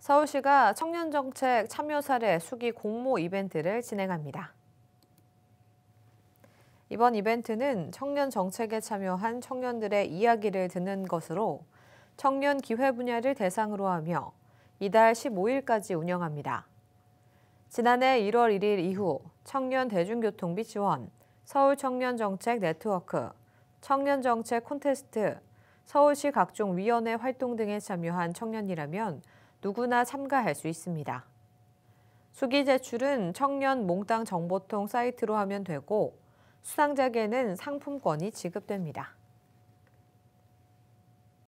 서울시가 청년정책 참여 사례 수기 공모 이벤트를 진행합니다. 이번 이벤트는 청년 정책에 참여한 청년들의 이야기를 듣는 것으로 청년 기회 분야를 대상으로 하며 이달 15일까지 운영합니다. 지난해 1월 1일 이후 청년 대중교통비 지원, 서울 청년 정책 네트워크, 청년 정책 콘테스트, 서울시 각종 위원회 활동 등에 참여한 청년이라면 누구나 참가할 수 있습니다. 수기 제출은 청년 몽땅 정보통 사이트로 하면 되고 수상자에게는 상품권이 지급됩니다.